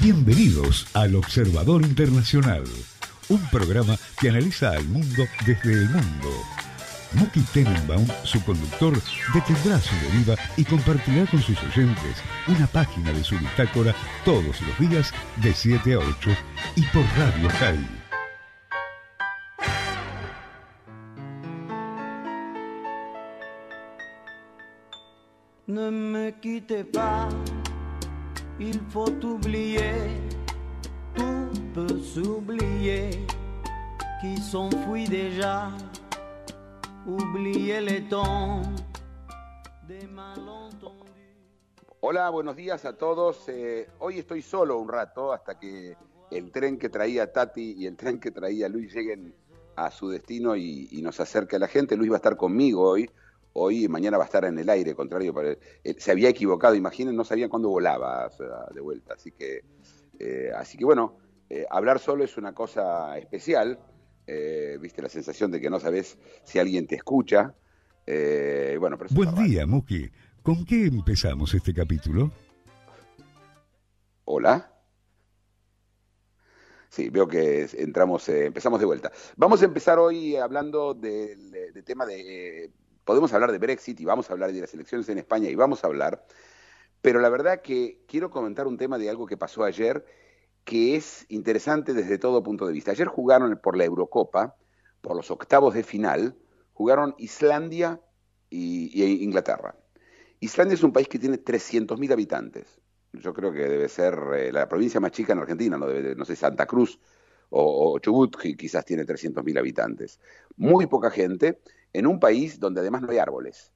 Bienvenidos al Observador Internacional, un programa que analiza al mundo desde el mundo. Muki Tenenbaum, su conductor, detendrá su deriva y compartirá con sus oyentes una página de su bitácora todos los días de 7 a 8 y por Radio Jai. No me quite pa' il qui Hola, buenos días a todos. Eh, hoy estoy solo un rato hasta que el tren que traía Tati y el tren que traía Luis lleguen a su destino y, y nos acerque a la gente. Luis va a estar conmigo hoy hoy y mañana va a estar en el aire, contrario se había equivocado, imaginen, no sabían cuándo volaba de vuelta, así que eh, así que bueno, eh, hablar solo es una cosa especial, eh, viste la sensación de que no sabes si alguien te escucha. bueno, Buen día, Muki. ¿Con qué empezamos este capítulo? Hola. Sí, veo que entramos, empezamos de vuelta. Vamos a empezar hoy hablando del tema de podemos hablar de Brexit y vamos a hablar de las elecciones en España y vamos a hablar, pero la verdad que quiero comentar un tema de algo que pasó ayer que es interesante desde todo punto de vista. Ayer jugaron por la Eurocopa, por los octavos de final, jugaron Islandia y, Inglaterra. Islandia es un país que tiene 300.000 habitantes. Yo creo que debe ser eh, la provincia más chica en Argentina, no, debe, no sé, Santa Cruz o, o Chubut, que quizás tiene 300.000 habitantes. Muy poca gente en un país donde además no hay árboles.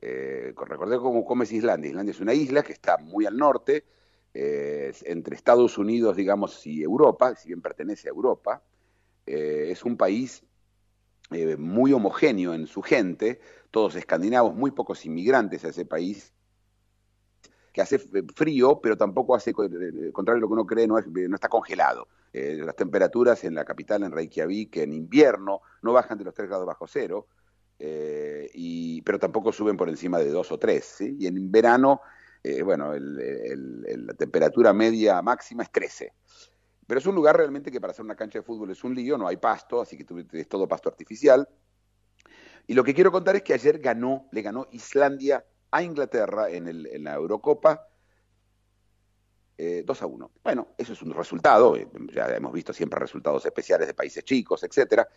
Eh, recordé cómo, es Islandia. Islandia es una isla que está muy al norte, eh, entre Estados Unidos, digamos, y Europa, si bien pertenece a Europa. Eh, es un país eh, muy homogéneo en su gente, todos escandinavos, muy pocos inmigrantes a ese país, que hace frío, pero tampoco hace, contrario a lo que uno cree, no, no está congelado. las temperaturas en la capital, en Reykjavik, en invierno, no bajan de los 3 grados bajo cero. Eh, y, pero tampoco suben por encima de 2 o 3. Y en verano, eh, bueno, la temperatura media máxima es 13. Pero es un lugar realmente que para hacer una cancha de fútbol es un lío, no hay pasto, así que es todo pasto artificial. Y lo que quiero contar es que ayer ganó, le ganó Islandia a Inglaterra en, la Eurocopa 2 eh, a 1. Bueno, eso es un resultado, ya hemos visto siempre resultados especiales de países chicos, etcétera,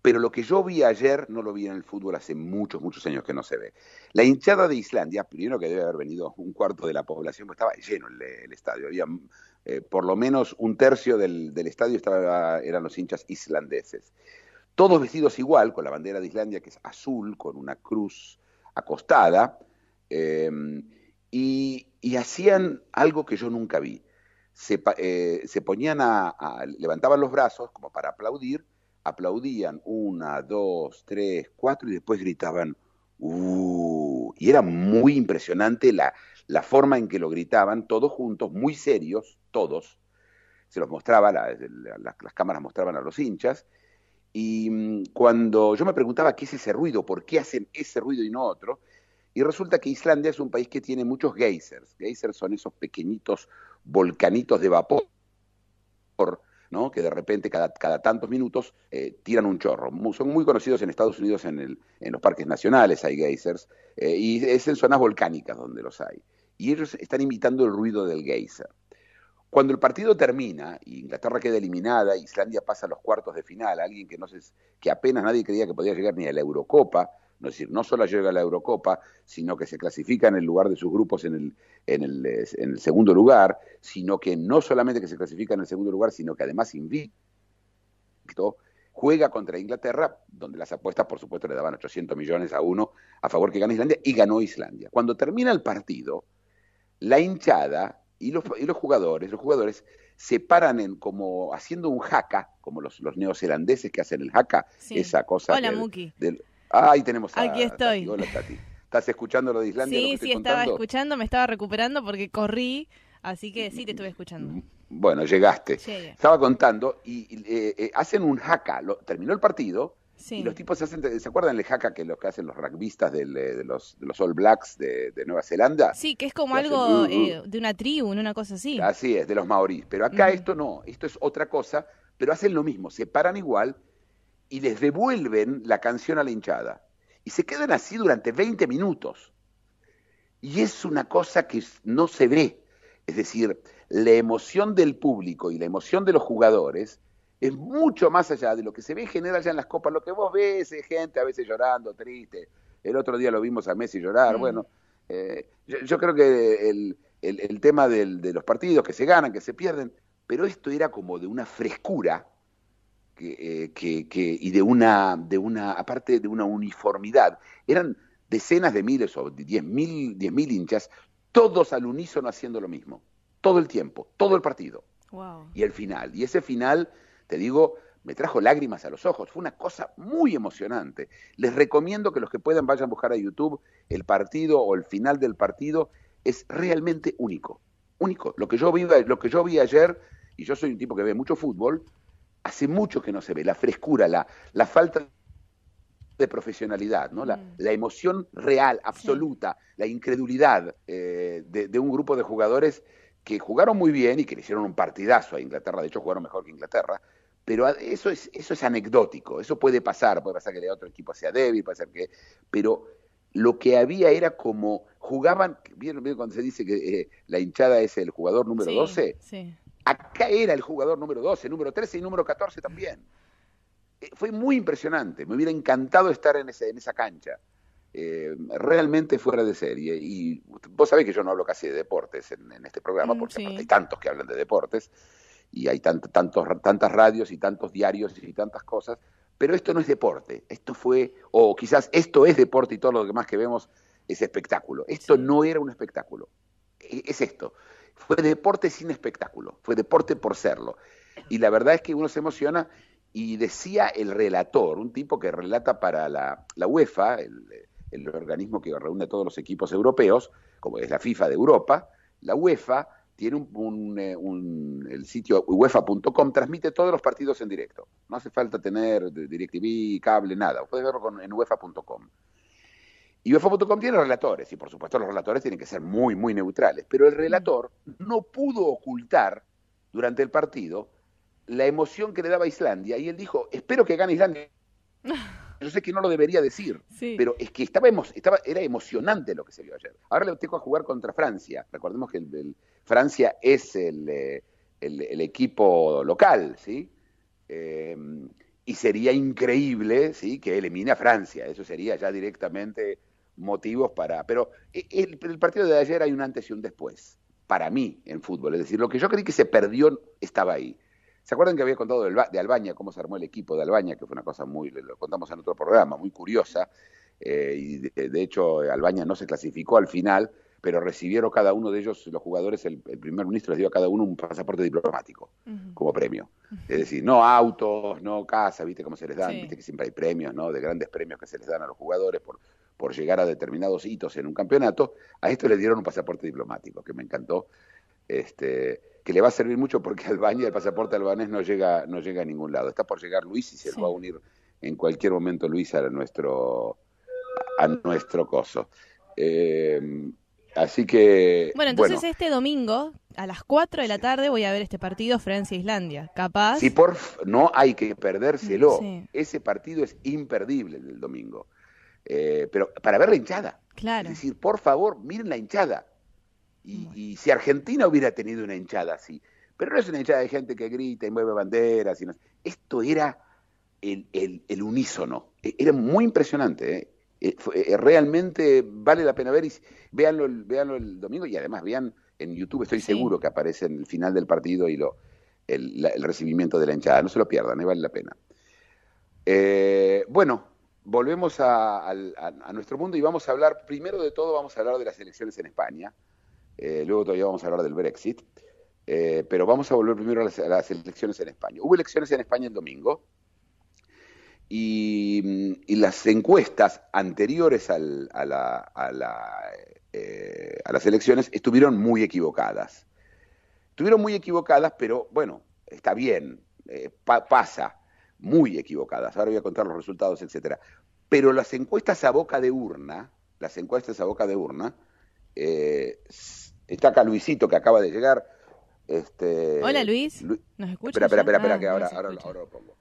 pero lo que yo vi ayer no lo vi en el fútbol hace muchos, muchos años que no se ve. La hinchada de Islandia, primero que debe haber venido un cuarto de la población, estaba lleno el, estadio. Había eh, por lo menos un tercio del, estadio eran los hinchas islandeses. Todos vestidos igual, con la bandera de Islandia, que es azul, con una cruz acostada. Em, y, hacían algo que yo nunca vi. Se, eh, ponían a, levantaban los brazos como para aplaudir aplaudían una, dos, tres, cuatro y después gritaban, ¡uh! Y era muy impresionante la, la forma en que lo gritaban, todos juntos, muy serios, todos. Se los mostraba, las cámaras mostraban a los hinchas. Y mm, cuando yo me preguntaba qué es ese ruido, por qué hacen ese ruido y no otro, y resulta que Islandia es un país que tiene muchos geysers. Geysers son esos pequeñitos volcanitos de vapor que de repente cada, cada tantos minutos eh, tiran un chorro. Son muy conocidos en Estados Unidos en, el, en los parques nacionales, hay geysers, eh, y es en zonas volcánicas donde los hay. Y ellos están imitando el ruido del geyser. Cuando el partido termina, y Inglaterra queda eliminada, Islandia pasa a los cuartos de final, alguien que, no que apenas nadie creía que podía llegar ni a la Eurocopa, no, es decir, no solo llega a la Eurocopa, sino que se clasifica en el lugar de sus grupos en el, en el, en el segundo lugar, sino que no solamente que se clasifica en el segundo lugar, sino que además invicto juega contra Inglaterra, donde las apuestas, por supuesto, le daban 800 millones a uno a favor que gane Islandia, y ganó Islandia. Cuando termina el partido, la hinchada y los, jugadores, los jugadores se paran en como haciendo un jaca, como los, los neozelandeses que hacen el jaca, esa cosa Ahí tenemos a Aquí estoy. Tati. Tati. ¿Estás escuchando lo de Islandia? Sí, sí, estaba escuchando, me estaba recuperando porque corrí, así que sí te estuve escuchando. Bueno, llegaste. Estaba contando y eh, eh, hacen un jaca. terminó el partido y los tipos se hacen, ¿se acuerdan el jaca que los que hacen los rugbyistas eh, de, los, de, los, All Blacks de, Nueva Zelanda? Sí, que es como algo uh, uh. de una tribu, una cosa así. Así es, de los maorís. Pero acá esto no, esto es otra cosa, pero hacen lo mismo, se paran igual y les devuelven la canción a la hinchada. Y se quedan así durante 20 minutos. Y es una cosa que no se ve. Es decir, la emoción del público y la emoción de los jugadores es mucho más allá de lo que se ve en general ya en las copas. Lo que vos ves es gente a veces llorando, triste. El otro día lo vimos a Messi llorar. Mm. Bueno, eh, yo, creo que el, tema de los partidos que se ganan, que se pierden, pero esto era como de una frescura eh, que, y de una, de una, aparte de una uniformidad, eran decenas de miles o diez mil, diez mil hinchas, todos al unísono haciendo lo mismo, todo el tiempo, todo el partido. Y el final, y ese final, te digo, me trajo lágrimas a los ojos, fue una cosa muy emocionante. Les recomiendo que los que puedan vayan a buscar a YouTube el partido o el final del partido, es realmente único, único. Lo que yo vi, lo que yo vi ayer, y yo soy un tipo que ve mucho fútbol, hace mucho que no se ve, la frescura, la, la falta de profesionalidad, ¿no? La, mm. la emoción real, absoluta, la incredulidad eh, de, un grupo de jugadores que jugaron muy bien y que le hicieron un partidazo a Inglaterra, de hecho jugaron mejor que Inglaterra, pero eso es, eso es anecdótico, eso puede pasar, puede pasar que el otro equipo sea débil, puede ser que... Pero lo que había era como jugaban, ¿vieron, cuando se dice que eh, la hinchada es el jugador número sí, 12? Sí. Acá era el jugador número 12, número 13 y número 14 también. Eh, fue muy impresionante, me hubiera encantado estar en, ese, en esa cancha. Eh, realmente fuera de serie. Y vos sabés que yo no hablo casi de deportes en, este programa, mm, porque hay tantos que hablan de deportes, y hay tantos, tantas radios y tantos diarios y tantas cosas, pero esto no es deporte, esto fue, o quizás esto es deporte y todo lo demás que vemos es espectáculo. Esto no era un espectáculo, e, es esto. Fue deporte sin espectáculo, fue deporte por serlo. Y la verdad es que uno se emociona y decía el relator, un tipo que relata para la, la UEFA, el, organismo que reúne a todos los equipos europeos, como es la FIFA de Europa, la UEFA tiene un, un, eh, el sitio uefa.com, transmite todos los partidos en directo. No hace falta tener DirecTV, cable, nada. Puedes verlo con, en uefa.com. Y UEFA.com tiene relatores, y por supuesto los relatores tienen que ser muy, muy neutrales, pero el relator no pudo ocultar durante el partido la emoción que le daba Islandia, y él dijo, espero que gane Islandia. Yo sé que no lo debería decir, pero es que estaba, estaba, era emocionante lo que se vio ayer. Ahora le tengo a jugar contra Francia. Recordemos que el, Francia es eh, el, el, equipo local, ¿sí? Em, y sería increíble, ¿sí? Que elimine a Francia. Eso sería ya directamente motivos para... Pero e, el, partido de ayer hay un antes y un después, para mí, en fútbol. Es decir, lo que yo creí que se perdió estaba ahí. ¿Se acuerdan que había contado de Albaña, cómo se armó el equipo de Albaña? Que fue una cosa muy, lo contamos en otro programa, muy curiosa. Eh, y de, hecho, Albaña no se clasificó al final, pero recibieron cada uno de ellos, los jugadores, el, primer ministro les dio a cada uno un pasaporte diplomático como premio. Es decir, no autos, no casa, viste cómo se les dan, viste que siempre hay premios, ¿no? De grandes premios que se les dan a los jugadores por por llegar a determinados hitos en un campeonato, a esto le dieron un pasaporte diplomático, que me encantó, este, que le va a servir mucho porque Albania, el pasaporte albanés no llega, no llega a ningún lado. Está por llegar Luis y se va a unir en cualquier momento Luis a nuestro, a nuestro coso. Eh, así que... Bueno, entonces este domingo, a las 4 de la tarde, voy a ver este partido Francia-Islandia. Capaz... Sí, por... No hay que perdérselo. Ese partido es imperdible el domingo. Eh, pero para ver la hinchada. Es decir, por favor, miren la hinchada. Y, si Argentina hubiera tenido una hinchada así, pero no es una hinchada de gente que grita y mueve banderas. esto era el, unísono. E, era muy impresionante. ¿eh? Eh, realmente vale la pena ver y véanlo, el domingo y además vean en YouTube, estoy seguro que aparece en el final del partido y lo, el, recibimiento de la hinchada. No se lo pierdan, vale la pena. bueno, volvemos a, nuestro mundo y vamos a hablar, primero de todo, vamos a hablar de las elecciones en España, eh, luego todavía vamos a hablar del Brexit, eh, pero vamos a volver primero a las, elecciones en España. Hubo elecciones en España el domingo y, las encuestas anteriores eh, a, las elecciones estuvieron muy equivocadas. Estuvieron muy equivocadas, pero bueno, está bien, pasa muy equivocadas. Ahora voy a contar los resultados, etcétera. Pero las encuestas a boca de urna, las encuestas a boca de urna, eh, está acá Luisito que acaba de llegar. Este, hola Luis, ¿nos escuchas? Espera, espera, espera, que ah, ahora, ahora, lo pongo.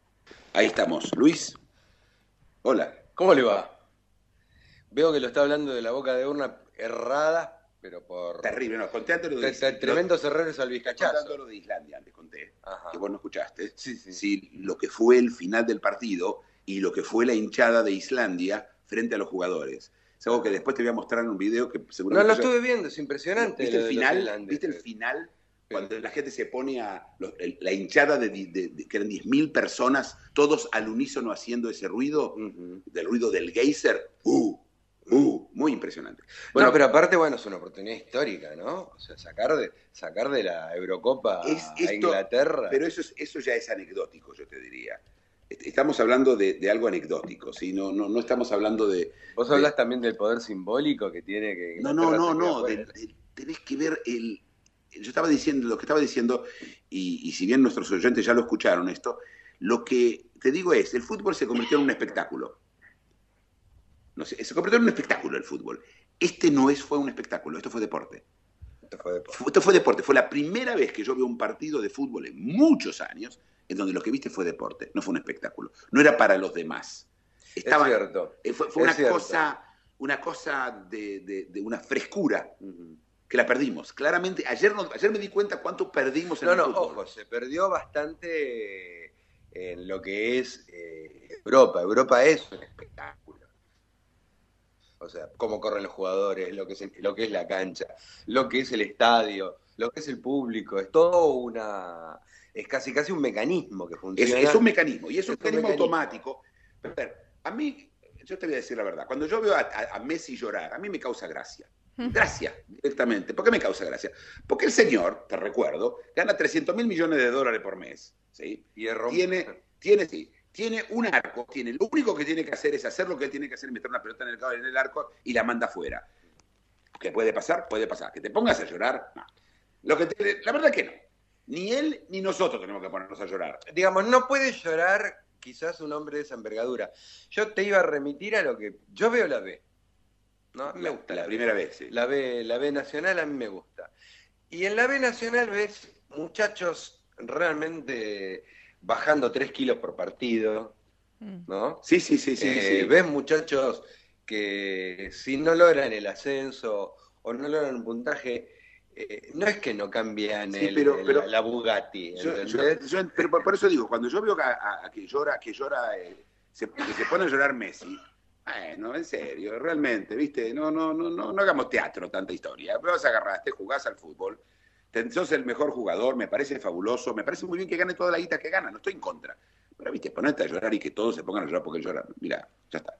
Ahí estamos. Luis, hola. ¿Cómo le va? Veo que lo está hablando de la boca de urna errada, pero por... Terrible, no, conté antes lo de Islandia. Tremendos errores al vizcachazo. Conté lo de Islandia, antes conté, que vos no escuchaste. Sí, sí. sí, lo que fue el final del partido y lo que fue la hinchada de Islandia frente a los jugadores. Es algo que después te voy a mostrar en un video que seguramente... No, lo estuve viendo, es impresionante. ¿Viste el final? ¿Viste el final? Cuando la gente se pone a la hinchada de, que eran 10.000 personas, todos al unísono haciendo ese ruido, del ruido del geyser, uh, Uh, muy impresionante. Bueno, pero aparte, bueno, es una oportunidad histórica, ¿no? O sea, sacar de, sacar de la Eurocopa a Inglaterra. Pero eso, eso ya es anecdótico, yo te diría. Estamos hablando de, algo anecdótico, ¿sí? No, no, estamos hablando de... Vos hablas también del poder simbólico que tiene que... No, no, no, no. tenés que ver el... Yo estaba diciendo lo que estaba diciendo, y si bien nuestros oyentes ya lo escucharon esto, lo que te digo es, el fútbol se convirtió en un espectáculo no se completó en un espectáculo el fútbol. Este no es, fue un espectáculo, esto fue deporte. Esto fue deporte. fue deporte. Fue la primera vez que yo veo un partido de fútbol en muchos años en donde lo que viste fue deporte, no fue un espectáculo. No era para los demás. Estaba, cierto. Eh, fue, una, Cosa, una cosa de, una frescura que la perdimos. Claramente, ayer, ayer me di cuenta cuánto perdimos en el ojo, se perdió bastante en lo que es eh, Europa. Europa es un espectáculo o sea, cómo corren los jugadores, lo que es, lo que es la cancha, lo que es el estadio, lo que es el público. Es todo una. Es casi, casi un mecanismo que funciona. Es, un mecanismo, y es, un, mecanismo, automático. a mí, yo te voy a decir la verdad, cuando yo veo a, Messi llorar, a mí me causa gracia. Gracia, directamente. ¿Por qué me causa gracia? Porque el señor, te recuerdo, gana 300 mil millones de dólares por mes. ¿sí? Hierro. Tiene, tiene, sí, tiene un arco, tiene, lo único que tiene que hacer es hacer lo que él tiene que hacer, meter una pelota en el, arco y la manda afuera. ¿Que puede pasar? Puede pasar. ¿Que te pongas a llorar? No. Lo que la verdad que no. Ni él ni nosotros tenemos que ponernos a llorar. Digamos, no puede llorar quizás un hombre de esa envergadura. Yo te iba a remitir a lo que yo veo la B. ¿no? Me gusta la, primera vez, La B, la B nacional a mí me gusta. Y en la B nacional ves muchachos realmente bajando tres kilos por partido, mm. ¿no? Sí, sí, sí, sí, eh, Ves muchachos que si no logran el ascenso o no logran un puntaje, eh, no es que no cambian la, Bugatti. pero por eso digo, cuando yo veo que, a, que llora, que llora, eh, se, pone a llorar Messi, bueno, en serio, realmente, viste, no, no, no, no, no hagamos teatro tanta historia. Vas a agarraste, jugás al fútbol, sos el mejor jugador, me parece fabuloso, me parece muy bien que gane toda la guita que gana, no estoy en contra. Pero, viste, ponerte a llorar y que todos se pongan a llorar porque lloran. Mira, ya está.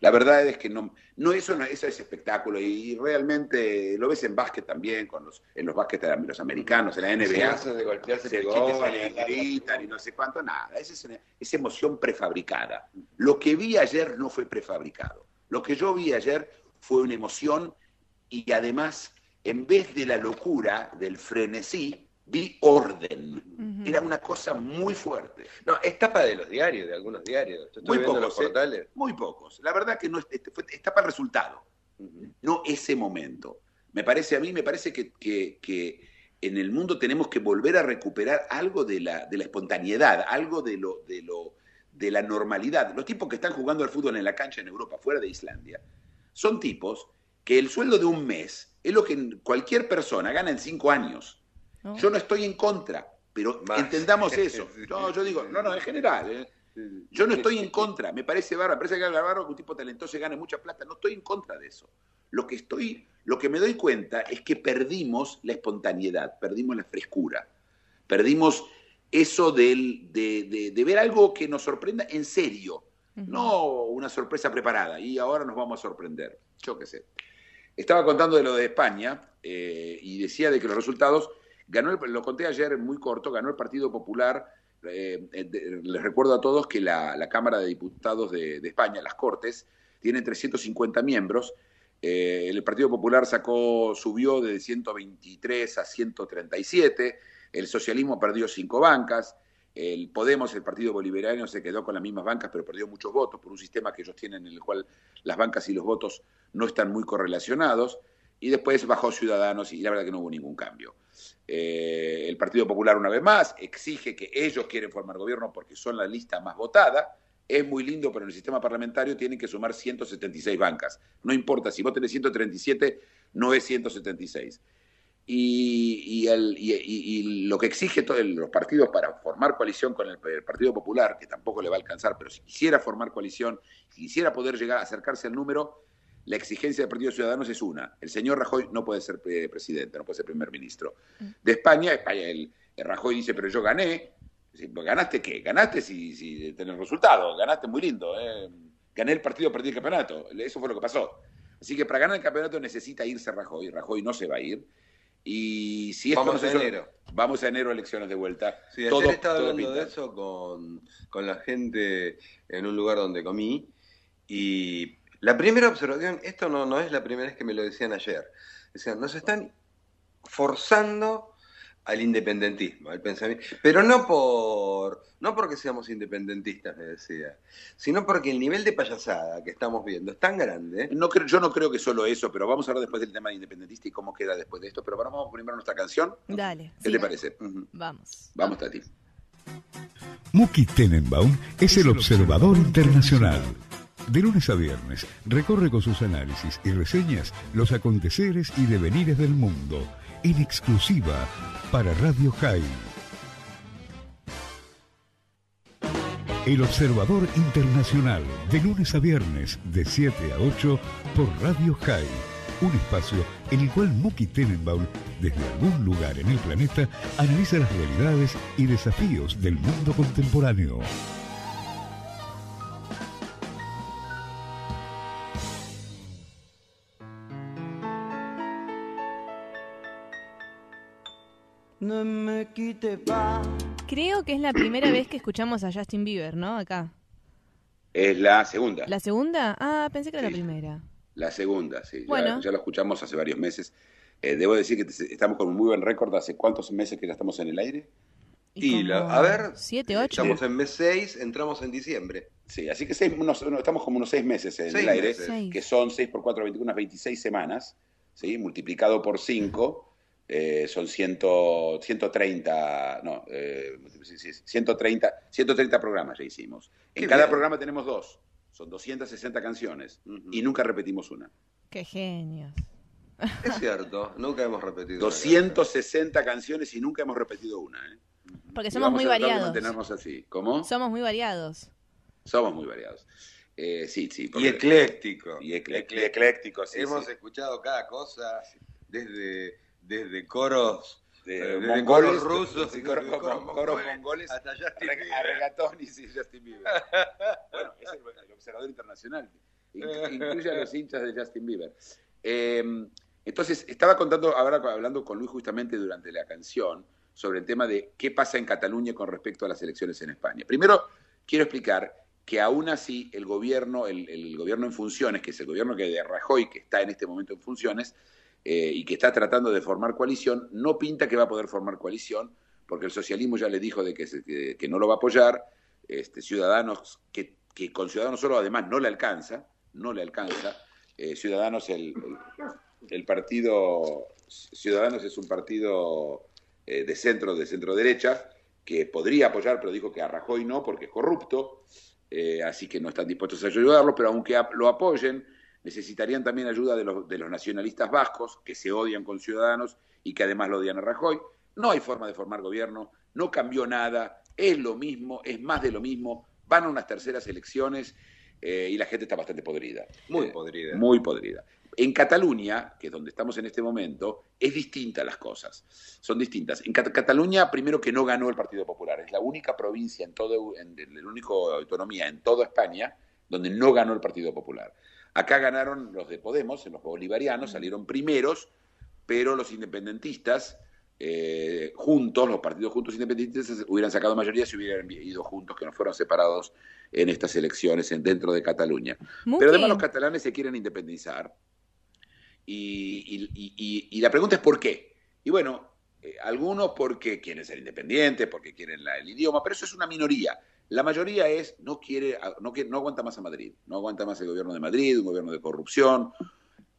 La verdad es que no, no eso, no, eso es espectáculo y realmente lo ves en básquet también, con los, en los básquet de los americanos, en la NBA. Sí, de golpearse, se gritan y no sé cuánto, nada. Esa es emoción prefabricada. Lo que vi ayer no fue prefabricado. Lo que yo vi ayer fue una emoción y además en vez de la locura, del frenesí, vi orden. Era una cosa muy fuerte. No, es de los diarios, de algunos diarios. muy pocos, ¿eh? muy pocos. La verdad que no es, este, el resultado, no ese momento. Me parece a mí, me parece que, en el mundo tenemos que volver a recuperar algo de la, de la espontaneidad, algo de lo, de lo de la normalidad. Los tipos que están jugando al fútbol en la cancha en Europa, fuera de Islandia, son tipos que el sueldo de un mes es lo que cualquier persona gana en cinco años. Yo no estoy en contra, pero entendamos eso. No, yo digo, no, no, en general. ¿eh? Yo no estoy en contra, me parece barba, me parece que un tipo talentoso gane mucha plata, no estoy en contra de eso. Lo que estoy, lo que me doy cuenta es que perdimos la espontaneidad, perdimos la frescura, perdimos eso de, ver algo que nos sorprenda en serio, no una sorpresa preparada. Y ahora nos vamos a sorprender, yo qué sé. Estaba contando de lo de España eh, y decía de que los resultados, ganó lo conté ayer muy corto, ganó el Partido Popular. Eh, les recuerdo a todos que la, Cámara de Diputados de, España, las Cortes, tiene 350 miembros. Eh, el Partido Popular sacó, subió de 123 a 137. El socialismo perdió cinco bancas el Podemos, el Partido Bolivariano, se quedó con las mismas bancas, pero perdió muchos votos por un sistema que ellos tienen en el cual las bancas y los votos no están muy correlacionados. Y después bajó Ciudadanos y la verdad que no hubo ningún cambio. Eh, el Partido Popular, una vez más, exige que ellos quieren formar gobierno porque son la lista más votada. Es muy lindo, pero en el sistema parlamentario tienen que sumar 176 bancas. No importa, si vos tenés 137, no es 176 y, el, lo que exige todos los partidos para formar coalición con el, Partido Popular, que tampoco le va a alcanzar, pero si quisiera formar coalición, si quisiera poder llegar a acercarse al número, la exigencia del Partido Ciudadanos es una. El señor Rajoy no puede ser eh, presidente, no puede ser primer ministro. Mm. De España, eh, eh, el, Rajoy dice, pero yo gané. ¿Ganaste qué? Ganaste si, si tenés resultado, ganaste muy lindo. Gané el partido, perdí el campeonato. Eso fue lo que pasó. Así que para ganar el campeonato necesita irse Rajoy. Rajoy no se va a ir y si vamos enero. vamos a enero elecciones de vuelta. Sí, ayer todo, estaba hablando de eso con, la gente en un lugar donde comí. Y la primera observación, esto no, no es la primera vez que me lo decían ayer. Decían, nos están forzando al independentismo, al pensamiento. Pero no por no porque seamos independentistas, me decía, sino porque el nivel de payasada que estamos viendo es tan grande. No creo, yo no creo que solo eso, pero vamos a hablar después del tema de independentista y cómo queda después de esto. Pero vamos primero a nuestra canción. Dale. ¿Qué te parece? Vamos. Vamos, Tati. Muki Tenenbaum es el observador internacional. De lunes a viernes recorre con sus análisis y reseñas los aconteceres y devenires del mundo en exclusiva para Radio High. El Observador Internacional, de lunes a viernes, de 7 a 8, por Radio High. Un espacio en el cual Muki Tenenbaum, desde algún lugar en el planeta, analiza las realidades y desafíos del mundo contemporáneo. no me quite pa. Creo que es la primera vez que escuchamos a Justin Bieber, ¿no? Acá. Es la segunda. ¿La segunda? Ah, pensé que era la primera. La segunda, sí. Bueno. Ya, lo escuchamos hace varios meses. Eh, debo decir que estamos con un muy buen récord. ¿Hace cuántos meses que ya estamos en el aire? Y, a ver, siete, eh, ocho. estamos en mes seis, entramos en diciembre. Sí, así que seis, estamos como unos seis meses en el aire, que son seis por cuatro, 21, unas 26 semanas, ¿sí? multiplicado por 5 eh, son 130, no, 130, eh, 130 programas ya hicimos. En cada programa tenemos dos, son 260 canciones y nunca repetimos una. Qué genios. Es cierto, nunca hemos repetido. 260 canciones y nunca hemos repetido una. ¿eh? Porque somos muy variados. ¿Cómo? Somos muy variados. Somos muy variados. sí, sí. Y ecléctico. Y ecléctico. hemos escuchado cada cosa desde desde coros de, mongoles, rusos, y coros, mongoles, hasta Justin a y Justin Bieber. bueno, es el, observador internacional, incluye a los hinchas de Justin Bieber. Em, entonces, estaba contando, ahora hablando con Luis justamente durante la canción, sobre el tema de qué pasa en Cataluña con respecto a las elecciones en España. Primero, quiero explicar que aún así el gobierno, el, el gobierno en funciones, que es el gobierno que de Rajoy, que está en este momento en funciones, eh, y que está tratando de formar coalición, no pinta que va a poder formar coalición, porque el socialismo ya le dijo de que, que, no lo va a apoyar, este, Ciudadanos, que, con Ciudadanos solo además no le alcanza, no le alcanza, eh, Ciudadanos el, partido, Ciudadanos es un partido eh, de centro, de centro derecha, que podría apoyar, pero dijo que a Rajoy no, porque es corrupto, así que no están dispuestos a ayudarlo, pero aunque lo apoyen, necesitarían también ayuda de los, de los nacionalistas vascos, que se odian con Ciudadanos y que además lo odian a Rajoy. No hay forma de formar gobierno, no cambió nada, es lo mismo, es más de lo mismo, van a unas terceras elecciones eh, y la gente está bastante podrida. Muy eh, podrida. Muy podrida. En Cataluña, que es donde estamos en este momento, es distinta las cosas, son distintas. En Cataluña, primero que no ganó el Partido Popular, es la única provincia, en todo, la única autonomía en toda España donde no ganó el Partido Popular. Acá ganaron los de Podemos, en los bolivarianos, salieron primeros, pero los independentistas, eh, juntos, los partidos juntos independentistas, hubieran sacado mayoría si hubieran ido juntos, que no fueron separados en estas elecciones en, dentro de Cataluña. pero además los catalanes se quieren independizar. Y, la pregunta es por qué. Y bueno, eh, algunos porque quieren ser independientes, porque quieren el idioma, pero eso es una minoría. La mayoría es, no quiere, ah, no, no aguanta más a Madrid, no aguanta más el gobierno de Madrid, un gobierno de corrupción.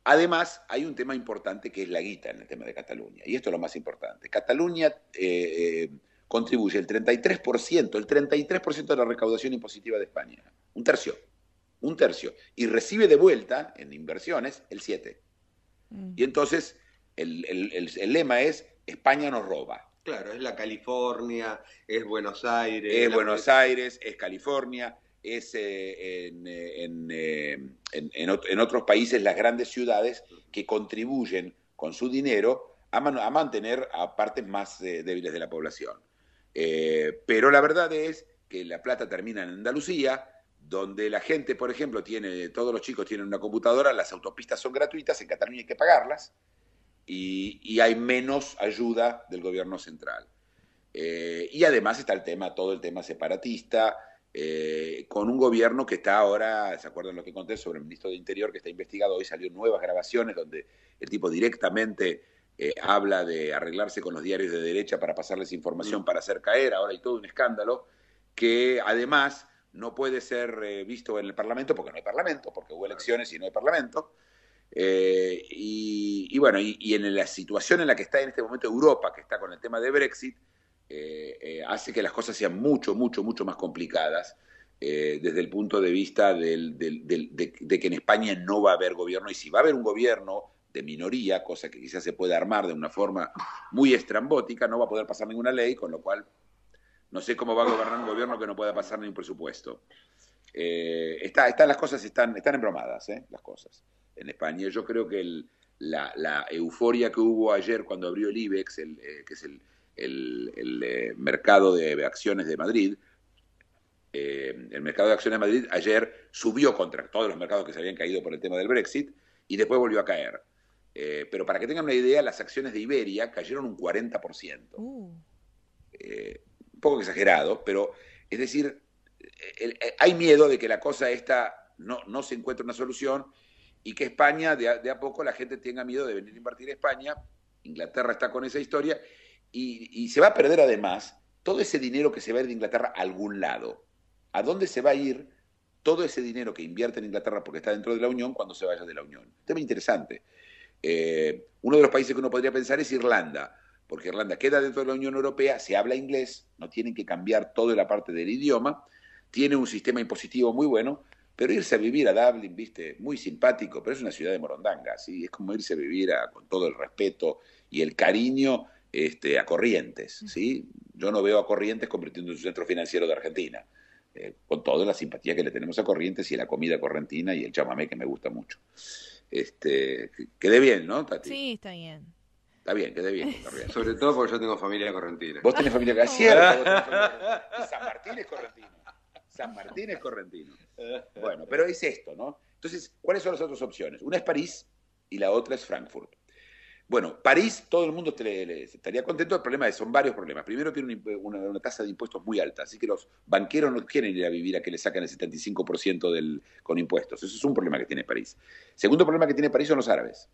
Además, hay un tema importante que es la guita en el tema de Cataluña, y esto es lo más importante. Cataluña eh, eh, contribuye el 33%, el 33% de la recaudación impositiva de España, un tercio, un tercio, y recibe de vuelta en inversiones el 7%. Mm. Y entonces el lema es España nos roba. Claro, es la California, es Buenos Aires. Es Buenos Aires, es California, es eh, eh, eh, en, otros países las grandes ciudades que contribuyen con su dinero a, a mantener a partes más débiles de la población. pero la verdad es que la plata termina en Andalucía, donde la gente, por ejemplo, tiene, todos los chicos tienen una computadora, las autopistas son gratuitas, en Cataluña hay que pagarlas, y, hay menos ayuda del gobierno central. Eh, y además está el tema, todo el tema separatista, eh, con un gobierno que está ahora, ¿se acuerdan lo que conté sobre el ministro de Interior que está investigado? Hoy salieron nuevas grabaciones donde el tipo directamente eh, habla de arreglarse con los diarios de derecha para pasarles información mm. para hacer caer, ahora hay todo un escándalo, que además no puede ser visto en el Parlamento porque no hay Parlamento, porque hubo elecciones y no hay Parlamento. Eh, y, bueno, y, en la situación en la que está en este momento Europa, que está con el tema de Brexit, eh, eh, hace que las cosas sean mucho, mucho, mucho más complicadas desde el punto de vista de, que en España no va a haber gobierno y si va a haber un gobierno de minoría, cosa que quizás se puede armar de una forma muy estrambótica, no va a poder pasar ninguna ley, con lo cual no sé cómo va a gobernar un gobierno que no pueda pasar ni un presupuesto. están las cosas están, están embromadas, las cosas en España. Yo creo que la, euforia que hubo ayer cuando abrió el IBEX, eh, que es el, eh, mercado de acciones de Madrid, eh, el mercado de acciones de Madrid ayer subió contra todos los mercados que se habían caído por el tema del Brexit y después volvió a caer. pero para que tengan una idea, las acciones de Iberia cayeron un 40%. Uh. un poco exagerado, pero es decir, hay miedo de que la cosa esta no, no se encuentre una solución y que España, de a, poco, la gente tenga miedo de venir a invertir en España. Inglaterra está con esa historia y, se va a perder además todo ese dinero que se va a ir de Inglaterra a algún lado. ¿A dónde se va a ir todo ese dinero que invierte en Inglaterra porque está dentro de la Unión cuando se vaya de la Unión? Tema interesante. Eh, uno de los países que uno podría pensar es Irlanda, porque Irlanda queda dentro de la Unión Europea, se habla inglés, no tienen que cambiar toda la parte del idioma, tiene un sistema impositivo muy bueno, pero irse a vivir a Dublin, viste, muy simpático, pero es una ciudad de morondanga, ¿sí? Es como irse a vivir a, con todo el respeto y el cariño este, a Corrientes, ¿sí? Yo no veo a Corrientes convirtiendo en un centro financiero de Argentina, eh, con toda la simpatía que le tenemos a Corrientes y la comida correntina y el chamamé que me gusta mucho. Este, quede bien, ¿no, Tati? Sí, está bien. Está bien, quede bien. Sobre todo porque yo tengo familia correntina. Vos tenés familia, ¿Cierto? ¿Vos tenés San Martín es correntino. San Martín es correntino. Bueno, pero es esto, ¿no? Entonces, ¿cuáles son las otras opciones? Una es París y la otra es Frankfurt. Bueno, París, todo el mundo estaría contento. El problema es, son varios problemas. Primero, tiene una, tasa de impuestos muy alta, así que los banqueros no quieren ir a vivir a que le sacan el 75% con impuestos. Eso es un problema que tiene París. Segundo problema que tiene París son los árabes.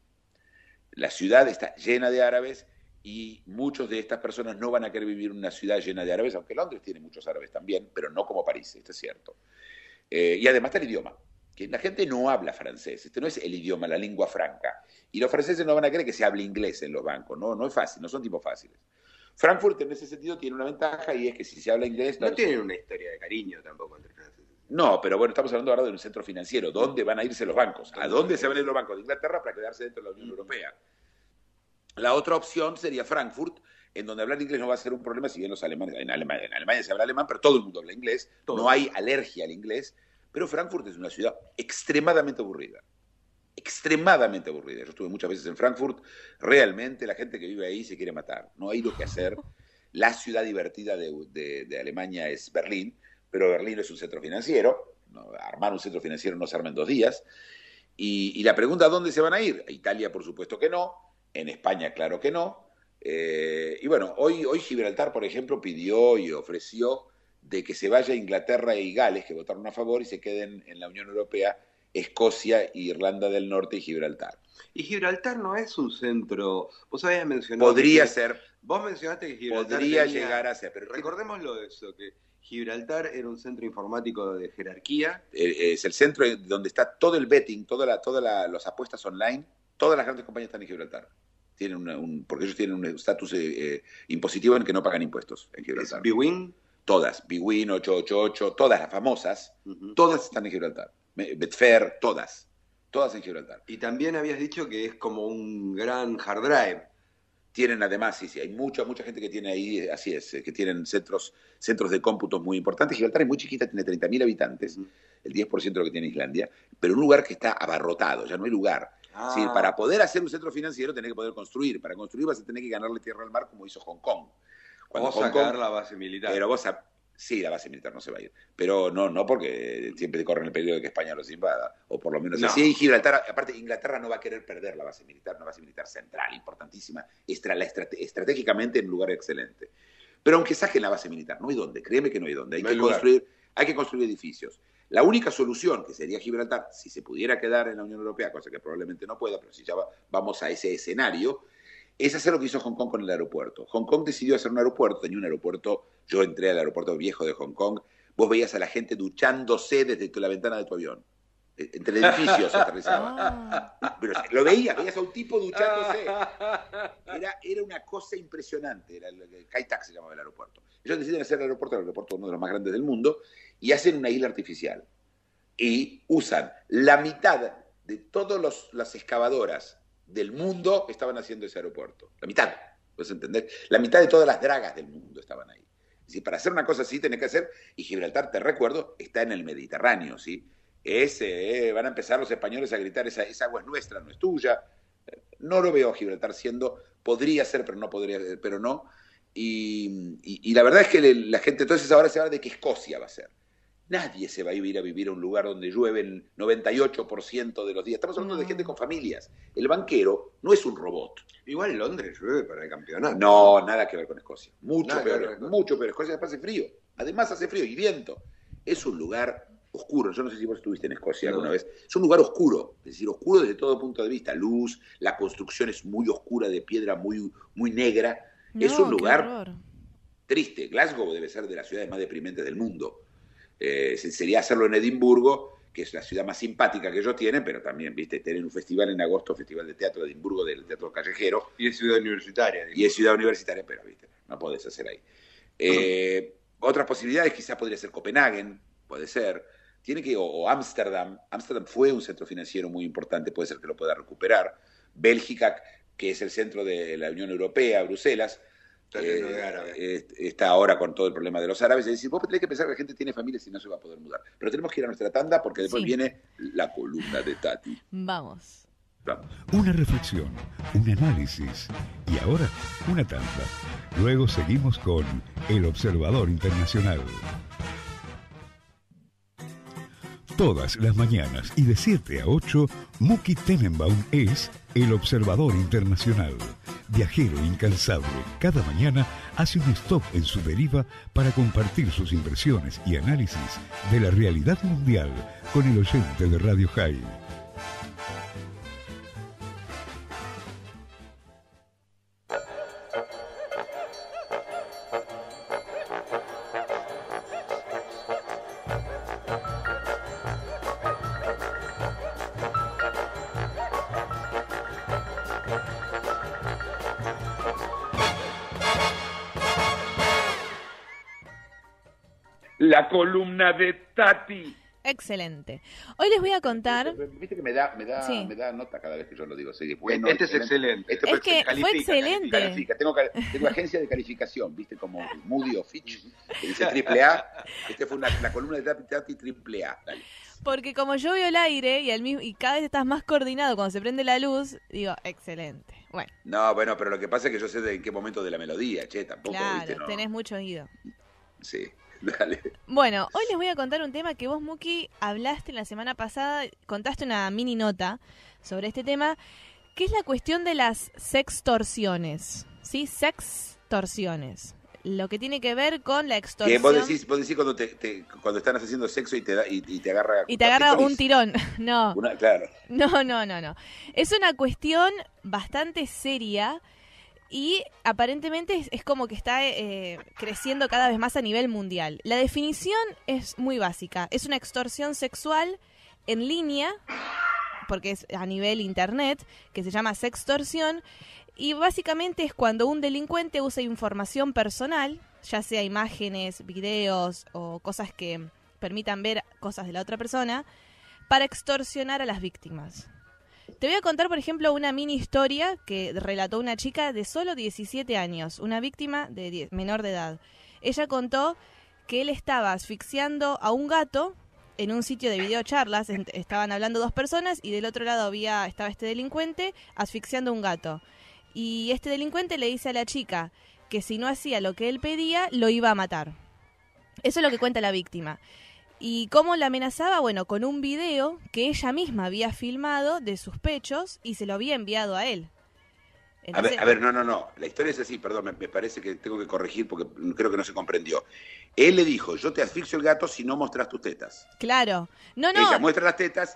La ciudad está llena de árabes y muchos de estas personas no van a querer vivir en una ciudad llena de árabes, aunque Londres tiene muchos árabes también, pero no como París, esto es cierto. Eh, y además está el idioma, que la gente no habla francés, este no es el idioma, la lengua franca. Y los franceses no van a creer que se hable inglés en los bancos, no, no es fácil, no son tipos fáciles. Frankfurt en ese sentido tiene una ventaja y es que si se habla inglés... No, tienen una historia de cariño tampoco entre franceses. No, pero bueno, estamos hablando ahora de un centro financiero. ¿Dónde van a irse los bancos? ¿A dónde se van a ir los bancos? De Inglaterra para quedarse dentro de la Unión mm. Europea. La otra opción sería Frankfurt, en donde hablar inglés no va a ser un problema, si bien los alemanes, en Alemania, se habla alemán, pero todo el mundo habla inglés, no hay alergia al inglés, pero Frankfurt es una ciudad extremadamente aburrida, extremadamente aburrida. Yo estuve muchas veces en Frankfurt, realmente la gente que vive ahí se quiere matar, no hay lo que hacer. La ciudad divertida de, Alemania es Berlín, pero Berlín es un centro financiero, armar un centro financiero no se arma en dos días. Y, y la pregunta, ¿dónde se van a ir? A Italia, por supuesto que no, en España, claro que no, eh, y bueno, hoy, hoy Gibraltar, por ejemplo, pidió y ofreció de que se vaya Inglaterra y Gales, que votaron a favor, y se queden en la Unión Europea Escocia, Irlanda del Norte y Gibraltar. Y Gibraltar no es un centro. Vos habías mencionado. Podría ser. Vos mencionaste que Gibraltar. Podría llegar a ser. Pero recordémoslo eso, que Gibraltar era un centro informático de jerarquía. Eh, eh, es el centro donde está todo el betting, todas toda las apuestas online. Todas las grandes compañías están en Gibraltar tienen un, porque ellos tienen un estatus eh, eh, impositivo en que no pagan impuestos en Gibraltar. ¿Biwin? Todas, Biwin, 888, todas las famosas, todas están en Gibraltar. Betfair, todas, todas en Gibraltar. Y también habías dicho que es como un gran hard drive. Tienen además, sí, sí, hay mucha, mucha gente que tiene ahí, eh, así es, que tienen centros, centros de cómputos muy importantes. Gibraltar es muy chiquita, tiene 30.000 habitantes, el 10% de lo que tiene Islandia, pero un lugar que está abarrotado, ya no hay lugar. ¿sí? Ah. Para poder hacer un centro financiero tenés que poder construir. Para construir vas a tener que ganarle tierra al mar como hizo Hong Kong. Cuando vas la base militar. Pero vos a... Sí, la base militar no se va a ir. Pero no, no porque siempre corren el peligro de que España los invada, o por lo menos así. Gibraltar, aparte, Inglaterra no va a querer perder la base militar, una base militar central, importantísima, estratégicamente en un lugar excelente. Pero aunque saquen la base militar, no hay dónde, créeme que no hay dónde. Hay, construir, hay que construir edificios. La única solución, que sería Gibraltar, si se pudiera quedar en la Unión Europea, cosa que probablemente no pueda, pero si ya vamos a ese escenario, es hacer lo que hizo Hong Kong con el aeropuerto. Hong Kong decidió hacer un aeropuerto, tenía un aeropuerto, yo entré al aeropuerto viejo de Hong Kong, vos veías a la gente duchándose desde la ventana de tu avión. E, entre edificios aterrizaba. Ah. Pero lo veías, veías a un tipo duchándose. Era, era una cosa impresionante. Era el, Kai se llamaba el aeropuerto. Ellos deciden hacer el aeropuerto, el aeropuerto uno de los más grandes del mundo, y hacen una isla artificial. Y usan la mitad de todas las excavadoras del mundo que estaban haciendo ese aeropuerto. La mitad, ¿puedes entender? La mitad de todas las dragas del mundo estaban ahí. si Para hacer una cosa así tenés que hacer, y Gibraltar, te recuerdo, está en el Mediterráneo, ¿sí? Ese, eh, van a empezar los españoles a gritar, esa, esa agua es nuestra, no es tuya. Eh, no lo veo Gibraltar siendo, podría ser, pero no podría ser, pero no. Y, la verdad es que la gente entonces ahora se habla de que Escocia va a ser. Nadie se va a ir a vivir a un lugar donde llueve el 98% de los días. Estamos hablando de gente con familias. El banquero no es un robot. Igual en Londres llueve para el campeonato. No, nada que ver con Escocia. Mucho pero peor. Mucho peor. Escocia hace frío. Además hace frío y viento. Es un lugar oscuro. Yo no sé si vos estuviste en Escocia alguna vez. Es un lugar oscuro. Es decir, oscuro desde todo punto de vista. Luz, la construcción es muy oscura, de piedra muy, muy negra. es un lugar triste. Glasgow debe ser de las ciudades más deprimentes del mundo eh, sería hacerlo en Edimburgo, que es la ciudad más simpática que ellos tienen, pero también, viste, tienen un festival en agosto, Festival de Teatro de Edimburgo, del Teatro Callejero. Y es ciudad universitaria. Y es ciudad universitaria, pero, viste, no puedes hacer ahí. Eh, otras posibilidades quizás podría ser Copenhague, puede ser. Tiene que, o Ámsterdam. Ámsterdam fue un centro financiero muy importante, puede ser que lo pueda recuperar. Bélgica, que es el centro de la Unión Europea, Bruselas, eh, está ahora con todo el problema de los árabes. Es decir, vos tenés que pensar que la gente tiene familia y no se va a poder mudar. Pero tenemos que ir a nuestra tanda porque después viene la columna de Tati. Vamos. Vamos. Una reflexión, un análisis y ahora una tanda. Luego seguimos con El Observador Internacional. Todas las mañanas y de 7 a 8, Muki Tenenbaum es El Observador Internacional viajero incansable, cada mañana hace un stop en su deriva para compartir sus inversiones y análisis de la realidad mundial con el oyente de Radio High. Excelente. Hoy les voy a contar. Viste que me da, me da, me da nota cada vez que yo lo digo. bueno, este es este excelente. Este es que fue excelente. Tengo, agencia de calificación, viste, como Moody o Fitch, que dice triple A. Este fue una, la columna de Tapi Tapi triple A. Porque como yo veo el aire y, el mismo, y cada vez estás más coordinado cuando se prende la luz, digo, excelente. Bueno. No, bueno, pero lo que pasa es que yo sé de en qué momento de la melodía, che, tampoco. Claro, tenés mucho oído. Sí. Bueno, hoy les voy a contar un tema que vos, Muki, hablaste la semana pasada, contaste una mini nota sobre este tema, que es la cuestión de las sextorsiones. ¿Sí? Sextorsiones. Lo que tiene que ver con la extorsión. vos decís, cuando, están haciendo sexo y te, y, te agarra. Y te agarra un tirón. No. claro. No, no, no, no. Es una cuestión bastante seria y aparentemente es, como que está eh, creciendo cada vez más a nivel mundial. La definición es muy básica, es una extorsión sexual en línea, porque es a nivel internet, que se llama sextorsión, y básicamente es cuando un delincuente usa información personal, ya sea imágenes, videos o cosas que permitan ver cosas de la otra persona, para extorsionar a las víctimas. Te voy a contar, por ejemplo, una mini historia que relató una chica de solo 17 años, una víctima de menor de edad. Ella contó que él estaba asfixiando a un gato en un sitio de videocharlas. Estaban hablando dos personas y del otro lado había, estaba este delincuente asfixiando a un gato. Y este delincuente le dice a la chica que si no hacía lo que él pedía, lo iba a matar. Eso es lo que cuenta la víctima. ¿Y cómo la amenazaba? Bueno, con un video que ella misma había filmado de sus pechos y se lo había enviado a él. A, ver, a, ver, no, no, no. La historia es así, perdón, me, parece que tengo que corregir porque creo que no se comprendió. Él le dijo, yo te asfixio el gato si no mostras tus tetas. Claro. No, no. Ella muestra las tetas.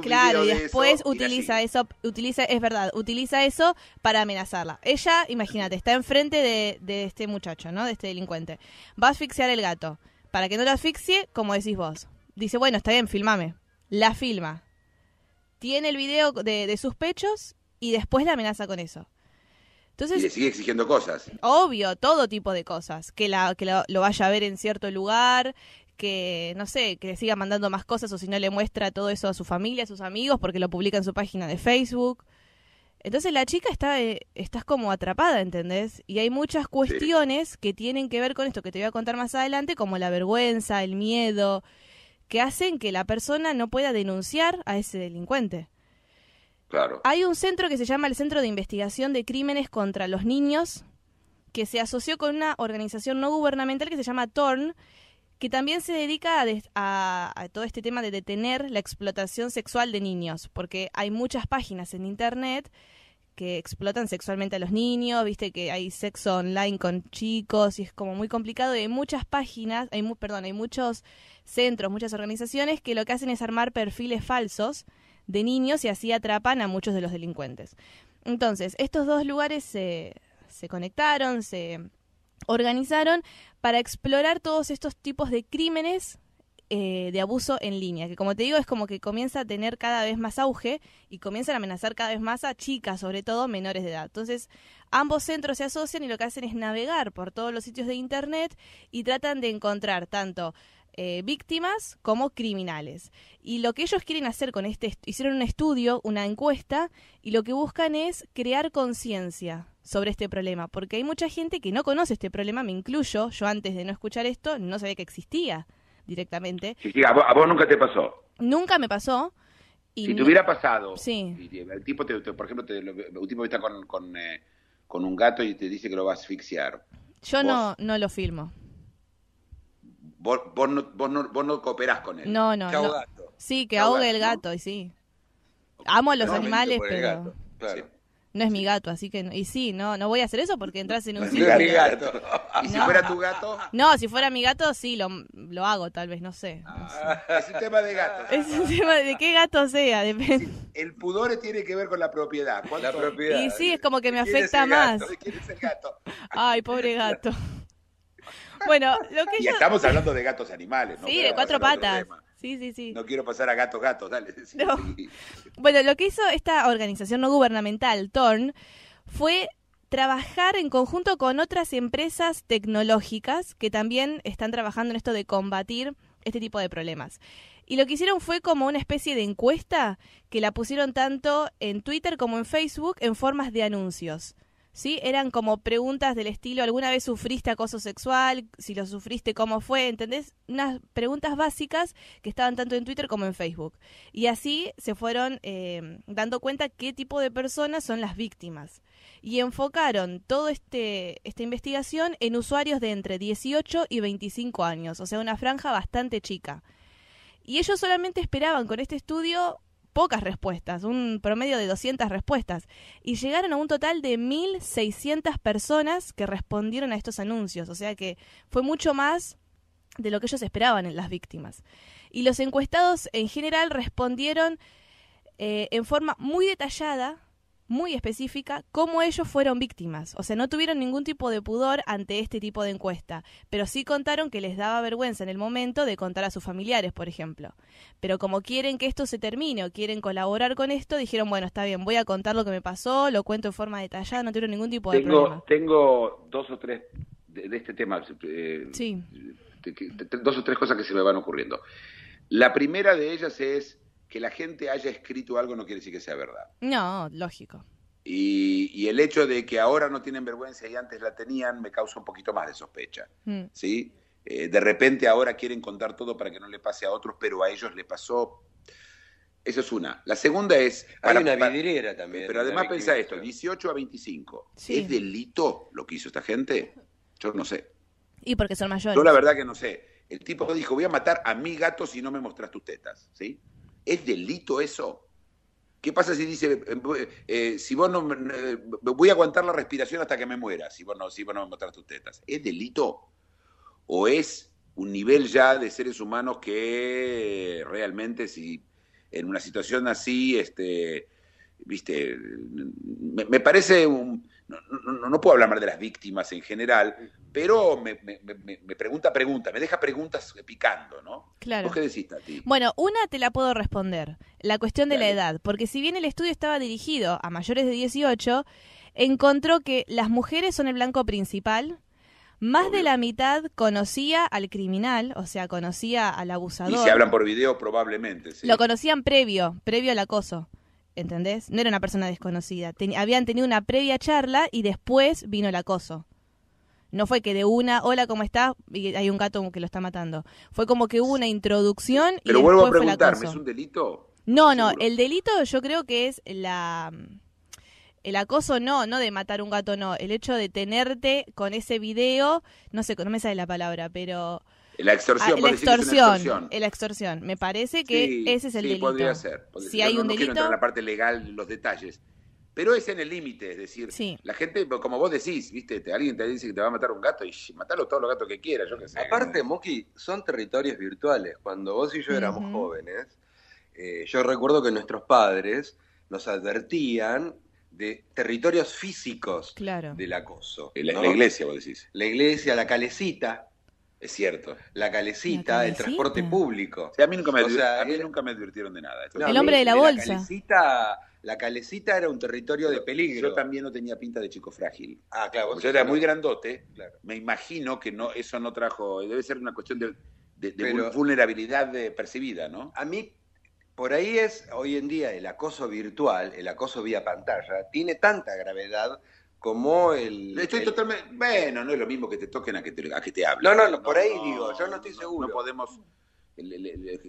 claro, y después utiliza eso, utiliza, es verdad, utiliza eso para amenazarla. Ella, imagínate, está enfrente de, de este muchacho, ¿no? De este delincuente. Va a asfixiar el gato para que no la asfixie, como decís vos. Dice, bueno, está bien, filmame. La filma. Tiene el video de, sus pechos y después la amenaza con eso. Entonces, y le sigue exigiendo cosas. Obvio, todo tipo de cosas. Que, la, lo vaya a ver en cierto lugar, que, no sé, que le siga mandando más cosas o si no le muestra todo eso a su familia, a sus amigos, porque lo publica en su página de Facebook. Entonces la chica está, eh, estás como atrapada, ¿entendés? Y hay muchas cuestiones que tienen que ver con esto que te voy a contar más adelante, como la vergüenza, el miedo, que hacen que la persona no pueda denunciar a ese delincuente. Claro. Hay un centro que se llama el Centro de Investigación de Crímenes contra los Niños, que se asoció con una organización no gubernamental que se llama TORN, que también se dedica a, todo este tema de detener la explotación sexual de niños, porque hay muchas páginas en Internet que explotan sexualmente a los niños, viste que hay sexo online con chicos y es como muy complicado y hay muchas páginas, hay perdón, hay muchos centros, muchas organizaciones que lo que hacen es armar perfiles falsos de niños y así atrapan a muchos de los delincuentes. Entonces, estos dos lugares se, se conectaron, se, organizaron para explorar todos estos tipos de crímenes eh, de abuso en línea, que como te digo es como que comienza a tener cada vez más auge y comienzan a amenazar cada vez más a chicas, sobre todo menores de edad. Entonces, ambos centros se asocian y lo que hacen es navegar por todos los sitios de Internet y tratan de encontrar tanto eh, víctimas como criminales. Y lo que ellos quieren hacer con este, hicieron un estudio, una encuesta, y lo que buscan es crear conciencia sobre este problema, porque hay mucha gente que no conoce este problema, me incluyo, yo antes de no escuchar esto no sabía que existía directamente. Sí, a, vos, nunca te pasó. Nunca me pasó. Y si te hubiera pasado, sí. el tipo, te, por ejemplo, te, el tipo está con, eh, con, un gato y te dice que lo va a asfixiar. Yo no, no lo filmo. Vos, vos, no, no, cooperás con él. No, no. no. Sí, que ahogue el gato, y sí. Amo a los animales, pero no es mi gato, así que y sí, no, no voy a hacer eso porque entras en un sitio. No, gato. ¿Y si fuera tu gato? No, si fuera mi gato sí lo, lo hago, tal vez, no sé, ah, Es un tema de gatos. Es un tema de qué gato sea, depende. el pudor tiene que ver con la propiedad. La propiedad. Y sí, es como que me afecta más. ¿Quién es el gato? Ay, pobre gato. Bueno, lo que y estamos hablando de gatos animales, ¿no? Sí, de cuatro patas. No quiero pasar a gatos, gatos, dale. Bueno, lo que hizo esta organización no gubernamental, TORN, fue trabajar en conjunto con otras empresas tecnológicas que también están trabajando en esto de combatir este tipo de problemas. Y lo que hicieron fue como una especie de encuesta que la pusieron tanto en Twitter como en Facebook en formas de anuncios. ¿sí? Eran como preguntas del estilo, ¿alguna vez sufriste acoso sexual? Si lo sufriste, ¿cómo fue? ¿Entendés? Unas preguntas básicas que estaban tanto en Twitter como en Facebook. Y así se fueron em, dando cuenta qué tipo de personas son las víctimas. Y enfocaron toda este, esta investigación en usuarios de entre 18 y 25 años, o sea, una franja bastante chica. Y ellos solamente esperaban con este estudio pocas respuestas, un promedio de 200 respuestas, y llegaron a un total de 1.600 personas que respondieron a estos anuncios, o sea que fue mucho más de lo que ellos esperaban en las víctimas. Y los encuestados en general respondieron eh, en forma muy detallada muy específica cómo ellos fueron víctimas. O sea, no tuvieron ningún tipo de pudor ante este tipo de encuesta, pero sí contaron que les daba vergüenza en el momento de contar a sus familiares, por ejemplo. Pero como quieren que esto se termine o quieren colaborar con esto, dijeron, bueno, está bien, voy a contar lo que me pasó, lo cuento en forma detallada, no tuvieron ningún tipo de tengo, problema. Tengo dos o tres de, este tema. Eh, sí. dos o tres cosas que se me van ocurriendo. La primera de ellas es que la gente haya escrito algo no quiere decir que sea verdad. No, lógico. Y, el hecho de que ahora no tienen vergüenza y antes la tenían me causa un poquito más de sospecha. Mm. ¿sí? Eh, de repente ahora quieren contar todo para que no le pase a otros, pero a ellos le pasó. Eso es una. La segunda es... Hay una vidriera también. Pero además pensá esto, 18 a 25. ¿Es delito lo que hizo esta gente? Yo no sé. Y porque son mayores. Yo la verdad que no sé. El tipo dijo, voy a matar a mi gato si no me mostras tus tetas. ¿Sí? ¿Es delito eso? ¿Qué pasa si dice, eh, eh, si vos no, eh, voy a aguantar la respiración hasta que me muera, si vos no, si me mostrás tus tetas? ¿Es delito? ¿O es un nivel ya de seres humanos que realmente si en una situación así, este, viste, me parece un, no, no, no, puedo hablar más de las víctimas en general, pero me, me, pregunta preguntas, me deja preguntas picando, ¿no? Claro. ¿Vos qué decís, Bueno, una te la puedo responder, la cuestión de la edad, porque si bien el estudio estaba dirigido a mayores de 18, encontró que las mujeres son el blanco principal, más de la mitad conocía al criminal, o sea, conocía al abusador. Y se hablan por video probablemente, sí. Lo conocían previo, previo al acoso. ¿entendés? No era una persona desconocida. habían tenido una previa charla y después vino el acoso. No fue que de una, hola, ¿cómo estás? Y hay un gato que lo está matando. Fue como que hubo una introducción Pero y vuelvo a ¿es un delito? No, no, el delito yo creo que es la el acoso no, no de matar un gato no, el hecho de tenerte con ese video, no sé, no me sale la palabra, pero la extorsión, por ah, extorsión eh, la extorsión. Me parece que ese es el sí, Podría ser. si hay un no delito. Quiero entrar en la parte legal, los detalles. Pero es en el límite, es decir, la gente, como vos decís, viste, alguien te dice que te va a matar un gato y matarlo todos los gatos que quiera, yo qué sé. Aparte, Muki, son territorios virtuales. Cuando vos y yo éramos jóvenes, eh, yo recuerdo que nuestros padres nos advertían de territorios físicos del acoso. la, iglesia, vos decís. La iglesia, la calecita, es cierto. La calecita, el transporte público. a mí nunca me, advirtieron de nada. el hombre de la bolsa. La calecita, era un territorio de peligro. Yo también no tenía pinta de chico frágil. Ah, claro. Yo era muy grandote. Claro. Me imagino que no, eso no trajo. Debe ser una cuestión de, vulnerabilidad percibida, ¿no? A mí, por ahí es, hoy en día, el acoso virtual, el acoso vía pantalla, tiene tanta gravedad como el. Estoy totalmente. Bueno, no es lo mismo que te toquen a que te, a hablen. No, no, por ahí digo, yo no estoy seguro. No podemos.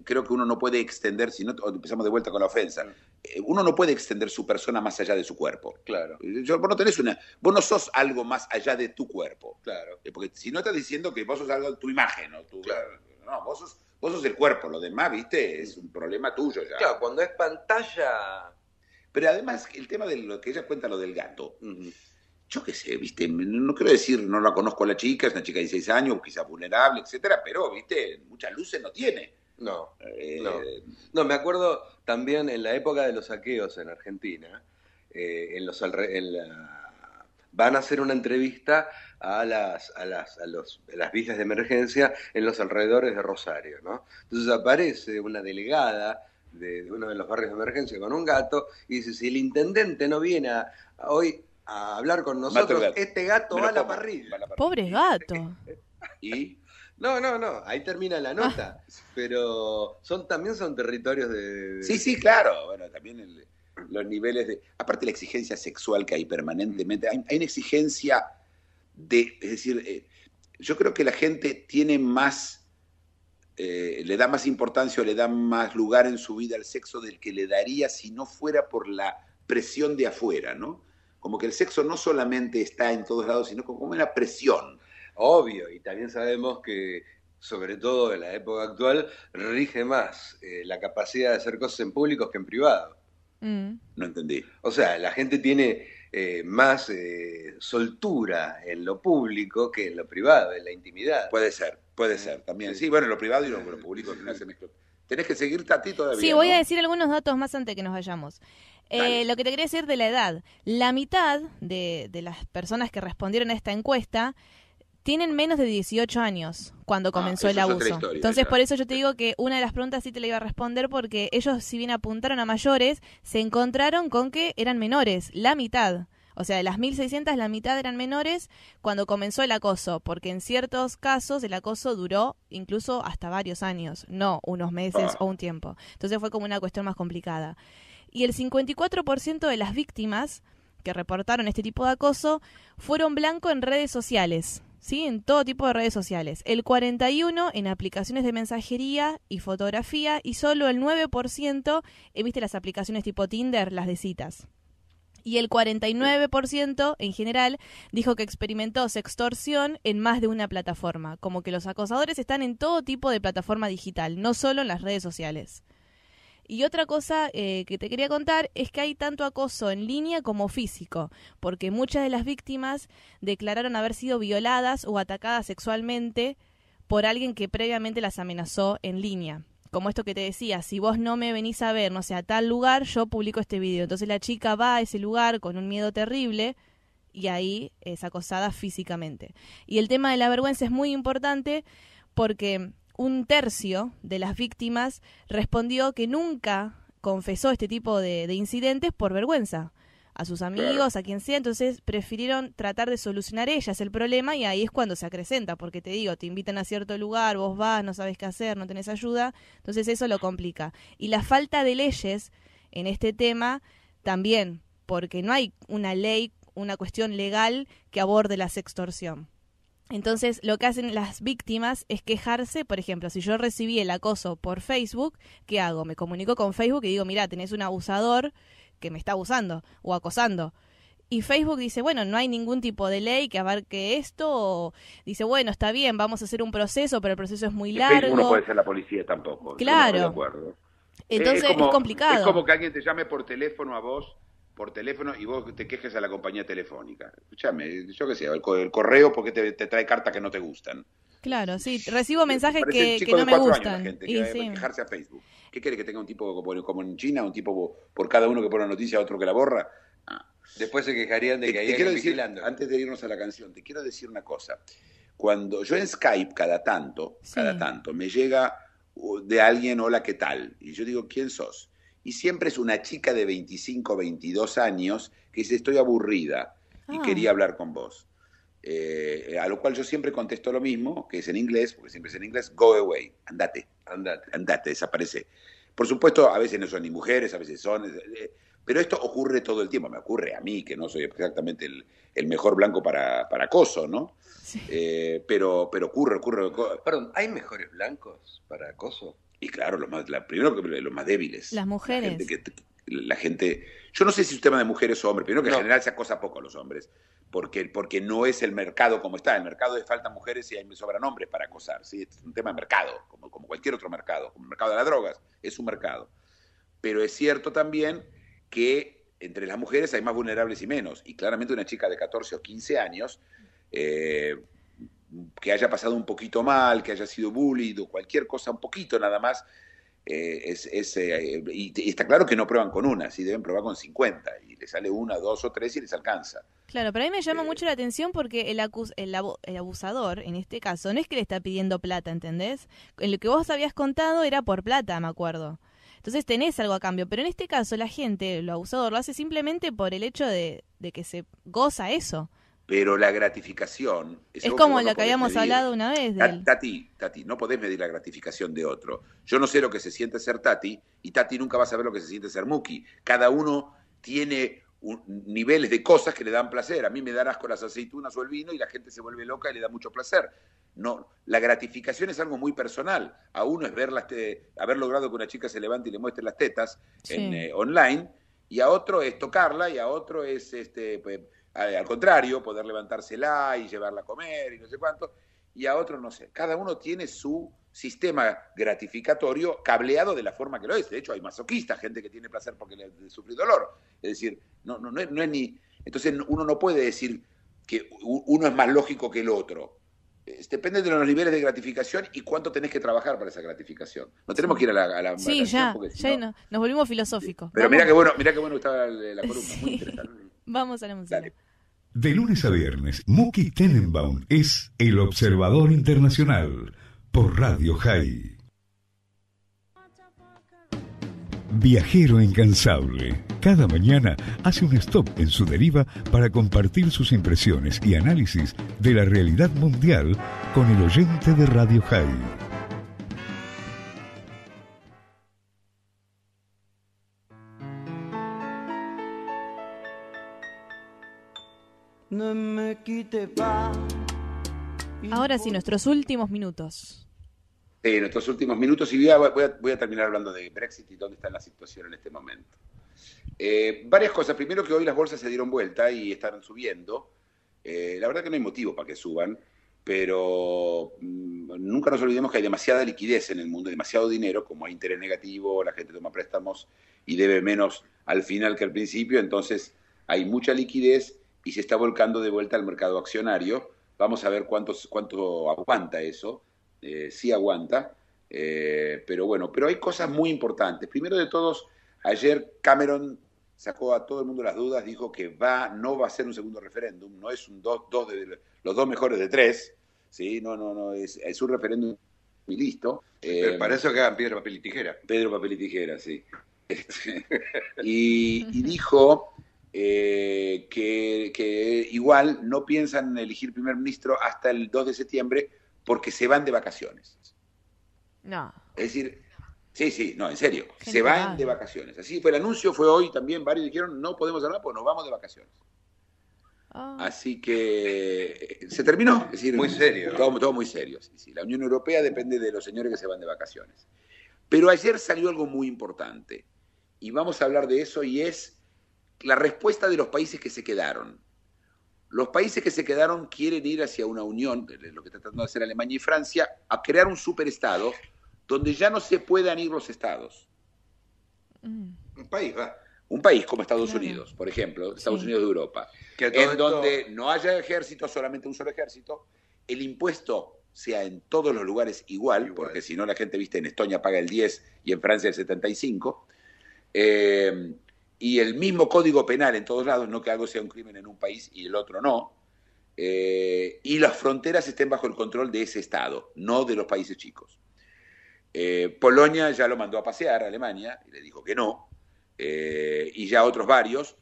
creo que uno no puede extender, si no empezamos de vuelta con la ofensa, eh, uno no puede extender su persona más allá de su cuerpo. Claro. Eh, yo, vos no tenés una. Vos no sos algo más allá de tu cuerpo. Claro. Eh, porque si no estás diciendo que vos sos algo de tu imagen o tu. Claro. No, vos sos, vos sos el cuerpo, lo demás, viste, es un problema tuyo ya. Claro, cuando es pantalla. Pero además, el tema de lo que ella cuenta, lo del gato yo qué sé, viste, no quiero decir no la conozco a la chica, es una chica de 16 años, quizás vulnerable, etcétera, pero, viste, muchas luces no tiene. Eh, no, no. me acuerdo también en la época de los saqueos en Argentina, eh, en los van a hacer una entrevista a las, a las, a villas de emergencia en los alrededores de Rosario, ¿no? Entonces aparece una delegada de, uno de los barrios de emergencia con un gato y dice, si el intendente no viene hoy a hablar con nosotros. Este gato va a, la parrilla. Pobre gato. ¿Y? No, no, no, ahí termina la ah. nota. Pero son también son territorios de. Sí, sí, claro. Bueno, también los niveles de. Aparte la exigencia sexual que hay permanentemente. Hay, una exigencia de. Es decir, eh, yo creo que la gente tiene más. Eh, le da más importancia o le da más lugar en su vida al sexo del que le daría si no fuera por la presión de afuera, ¿no? como que el sexo no solamente está en todos lados, sino como una presión. Obvio, y también sabemos que, sobre todo en la época actual, rige más eh, la capacidad de hacer cosas en público que en privado. Mm. No entendí. O sea, la gente tiene eh, más eh, soltura en lo público que en lo privado, en la intimidad. Puede ser, puede ser también. Sí, bueno, bueno, lo privado y lo, lo público al Tenés que seguir a ti todavía. Sí, voy a decir algunos datos más antes que nos vayamos. Eh, lo que te quería decir de la edad. La mitad de, de, las personas que respondieron a esta encuesta tienen menos de 18 años cuando ah, comenzó el abuso. Entonces, por eso yo te digo que una de las preguntas sí te la iba a responder porque ellos, si bien apuntaron a mayores, se encontraron con que eran menores, la mitad. O sea, de las 1.600, la mitad eran menores cuando comenzó el acoso, porque en ciertos casos el acoso duró incluso hasta varios años, no unos meses ah. o un tiempo. Entonces fue como una cuestión más complicada y el 54% de las víctimas que reportaron este tipo de acoso fueron blanco en redes sociales, ¿sí? En todo tipo de redes sociales. El 41 en aplicaciones de mensajería y fotografía y solo el 9% en las aplicaciones tipo Tinder, las de citas. Y el 49% en general dijo que experimentó sextorsión en más de una plataforma, como que los acosadores están en todo tipo de plataforma digital, no solo en las redes sociales. Y otra cosa eh, que te quería contar es que hay tanto acoso en línea como físico, porque muchas de las víctimas declararon haber sido violadas o atacadas sexualmente por alguien que previamente las amenazó en línea. Como esto que te decía, si vos no me venís a ver, no sé, a tal lugar, yo publico este video. Entonces la chica va a ese lugar con un miedo terrible y ahí es acosada físicamente. Y el tema de la vergüenza es muy importante porque un tercio de las víctimas respondió que nunca confesó este tipo de, incidentes por vergüenza a sus amigos, a quien sea, entonces prefirieron tratar de solucionar ellas el problema y ahí es cuando se acrecenta, porque te digo, te invitan a cierto lugar, vos vas, no sabes qué hacer, no tenés ayuda, entonces eso lo complica. Y la falta de leyes en este tema también, porque no hay una ley, una cuestión legal que aborde la sextorsión. Entonces, lo que hacen las víctimas es quejarse, por ejemplo, si yo recibí el acoso por Facebook, ¿qué hago? Me comunico con Facebook y digo, mira, tenés un abusador que me está abusando o acosando. Y Facebook dice, bueno, no hay ningún tipo de ley que abarque esto. dice, bueno, está bien, vamos a hacer un proceso, pero el proceso es muy largo. no puede ser la policía tampoco. Claro. Eh, Entonces es, es complicado. Es como que alguien te llame por teléfono a vos por teléfono y vos te quejes a la compañía telefónica. Escúchame, yo qué sé, el, correo porque te, trae cartas que no te gustan. Claro, sí, recibo mensajes que, que, no me gustan. Años, que quejarse a Facebook. ¿Qué quiere que tenga un tipo como, en China, un tipo por cada uno que pone una noticia, otro que la borra? Ah. Después se quejarían de que te quiero decir, Antes de irnos a la canción, te quiero decir una cosa. Cuando yo en Skype cada tanto, cada tanto, me llega uh, de alguien, hola, ¿qué tal? Y yo digo, ¿quién sos? y siempre es una chica de 25, 22 años que dice, estoy aburrida y ah. quería hablar con vos. Eh, a lo cual yo siempre contesto lo mismo, que es en inglés, porque siempre es en inglés, go away, andate, andate, andate, desaparece. Por supuesto, a veces no son ni mujeres, a veces son... Eh, eh, pero esto ocurre todo el tiempo, me ocurre a mí, que no soy exactamente el, mejor blanco para, acoso, ¿no? pero, pero ocurre, ocurre. Perdón, ¿hay mejores blancos para acoso? Y claro, los más, primero que los más débiles. Las mujeres. La gente, yo no sé si es un tema de mujeres o hombres, primero que en general se acosa poco a los hombres, porque, porque no es el mercado como está. El mercado de falta mujeres y hay me sobran hombres para acosar. ¿sí? Este es un tema de mercado, como, como cualquier otro mercado, como el mercado de las drogas, es un mercado. Pero es cierto también que entre las mujeres hay más vulnerables y menos. Y claramente una chica de 14 o 15 años eh, que haya pasado un poquito mal, que haya sido bullied cualquier cosa, un poquito nada más, eh, es, eh, y, está claro que no prueban con una, si deben probar con 50, y le sale una, dos o tres y les alcanza. Claro, para mí me llama eh, mucho la atención porque el, acus el, abusador, en este caso, no es que le está pidiendo plata, ¿entendés? En lo que vos habías contado era por plata, me acuerdo. Entonces tenés algo a cambio, pero en este caso la gente, el abusador, lo hace simplemente por el hecho de, de que se goza eso pero la gratificación... Es, es como la que habíamos hablado una vez. De Tati, Tati, no podés medir la gratificación de otro. Yo no sé lo que se siente ser Tati y Tati nunca va a saber lo que se siente ser Muki. Cada uno tiene niveles de cosas que le dan placer. A mí me dan asco las aceitunas o el vino y la gente se vuelve loca y le da mucho placer. No, la gratificación es algo muy personal. A uno es ver las haber logrado que una chica se levante y le muestre las tetas en, eh, online y a otro es tocarla y a otro es este pues, eh, al contrario, poder levantársela y llevarla a comer y no sé cuánto, y a otros no sé. Cada uno tiene su sistema gratificatorio cableado de la forma que lo es. De hecho, hay masoquistas, gente que tiene placer porque le, sufre dolor. Es decir, no, no, no, es, ni... Entonces uno no puede decir que uno es más lógico que el otro. Depende de los niveles de gratificación y cuánto tenés que trabajar para esa gratificación. No tenemos que ir a la. sí, ya, nos volvimos filosóficos. Pero mira mirá bueno, mira que bueno estaba la, columna, muy interesante. Vamos a la música. De lunes a viernes, Muki Tenenbaum es el observador internacional por Radio High. Viajero incansable. Cada mañana hace un stop en su deriva para compartir sus impresiones y análisis de la realidad mundial con el oyente de Radio High. Ahora sí, nuestros últimos minutos. Sí, nuestros últimos minutos y voy a, terminar hablando de Brexit y dónde está la situación en este momento. Eh, varias cosas. Primero que hoy las bolsas se dieron vuelta y están subiendo. Eh, la verdad que no hay motivo para que suban, pero mm, nunca nos olvidemos que hay demasiada liquidez en el mundo, demasiado dinero, como hay interés negativo, la gente toma préstamos y debe menos al final que al principio, entonces hay mucha liquidez y se está volcando de vuelta al mercado accionario. Vamos a ver cuántos, cuánto aguanta eso, eh, sí aguanta, eh, pero bueno, pero hay cosas muy importantes. Primero de todos, ayer Cameron sacó a todo el mundo las dudas, dijo que va, no va a ser un segundo referéndum, no es un dos, dos de los dos mejores de tres, sí, no, no, no, es, un referéndum y listo. Eh, para eso que hagan piedra, papel y tijera. Pedro, papel y tijera, sí. Este, y dijo eh, que, igual no piensan en elegir primer ministro hasta el 2 de septiembre porque se van de vacaciones. No. Es decir, sí, sí, no, en serio, se van de vacaciones. Así fue el anuncio, fue hoy también, varios dijeron, no podemos hablar porque nos vamos de vacaciones. Ah. Así que eh, se terminó. Es decir, muy serio. Todo, muy serio. sí. La Unión Europea depende de los señores que se van de vacaciones. Pero ayer salió algo muy importante. Y vamos a hablar de eso y es la respuesta de los países que se quedaron. Los países que se quedaron quieren ir hacia una unión, lo que está tratando de hacer Alemania y Francia, a crear un superestado donde ya no se puedan ir los estados. Mm. Un país, Un país como Estados Unidos, por ejemplo, Estados Unidos de Europa, en donde no haya ejército, solamente un solo ejército, el impuesto sea en todos los lugares igual, porque si no la gente, viste, en Estonia paga el 10 y en Francia el 75, eh, y el mismo código penal en todos lados, no que algo sea un crimen en un país y el otro no, eh, y las fronteras estén bajo el control de ese Estado, no de los países chicos. Eh, Polonia ya lo mandó a pasear a Alemania y le dijo que no, eh, y ya otros varios,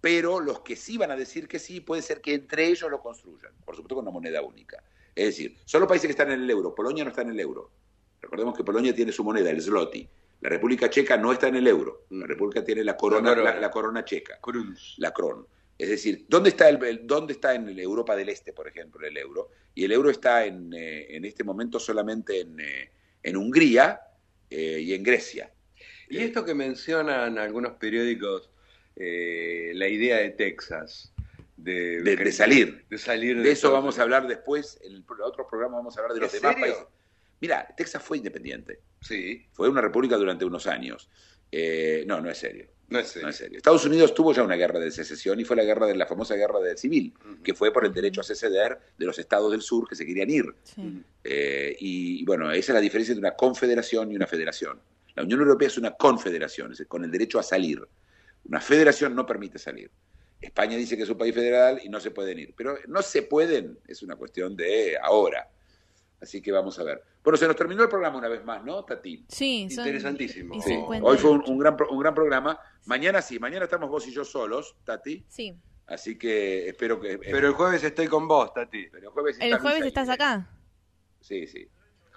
pero los que sí van a decir que sí, puede ser que entre ellos lo construyan, por supuesto con una moneda única. Es decir, son países que están en el euro, Polonia no está en el euro. Recordemos que Polonia tiene su moneda, el zloty. La República Checa no está en el euro. La mm. República tiene la corona, la, corona checa. La cron. Es decir, ¿dónde está, el, ¿dónde está en Europa del Este, por ejemplo, el euro? Y el euro está en, eh, en este momento solamente en, eh, Hungría eh, y en Grecia. Y esto que mencionan algunos periódicos, la idea de Texas. De, salir. De salir. De, eso vamos a hablar después. En el otro programa vamos a hablar de los demás países Mira, Texas fue independiente. Sí. Fue una república durante unos años. Eh, no, no es serio. No es, serio. Estados Unidos tuvo ya una guerra de secesión y fue la guerra de la famosa guerra de civil, que fue por el derecho a seceder de los estados del sur que se querían ir. Eh, y bueno, esa es la diferencia entre una confederación y una federación. La Unión Europea es una confederación, es con el derecho a salir. Una federación no permite salir. España dice que es un país federal y no se pueden ir. Pero no se pueden, es una cuestión de ahora. Así que vamos a ver. Bueno, se nos terminó el programa una vez más, ¿no, Tati? Sí, interesantísimo. Hoy fue un, gran, programa. Mañana sí, mañana estamos vos y yo solos, Tati. Sí. Así que espero que. Eh, pero el jueves estoy con vos, Tati. Pero el jueves, el jueves estás eh. acá. Sí, sí.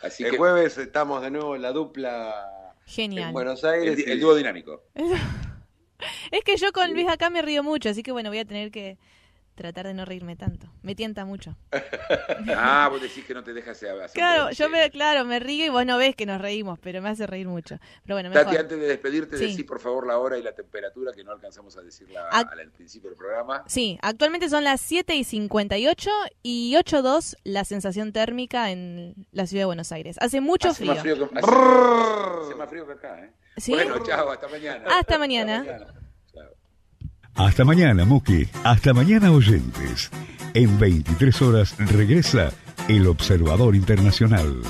Así el jueves estamos de nuevo en la dupla. Genial. En Buenos Aires. El, el dúo dinámico. es que yo con Luis acá me río mucho, así que bueno, voy a tener que tratar de no reírme tanto. Me tienta mucho. ah, vos decís que no te dejas hacer. Claro, yo me, claro, me río y vos no ves que nos reímos, pero me hace reír mucho. Pero bueno, Tati, antes de despedirte, Decís por favor la hora y la temperatura que no alcanzamos a decirla al, principio del programa. Sí, actualmente son las 7 y 58 y 8.2 la sensación térmica en la ciudad de Buenos Aires. Hace mucho frío. hace, más frío que acá, ¿eh? Bueno, chao, Hasta mañana. Hasta mañana. Hasta mañana, Muki. Hasta mañana, oyentes. En 23 horas regresa el Observador Internacional.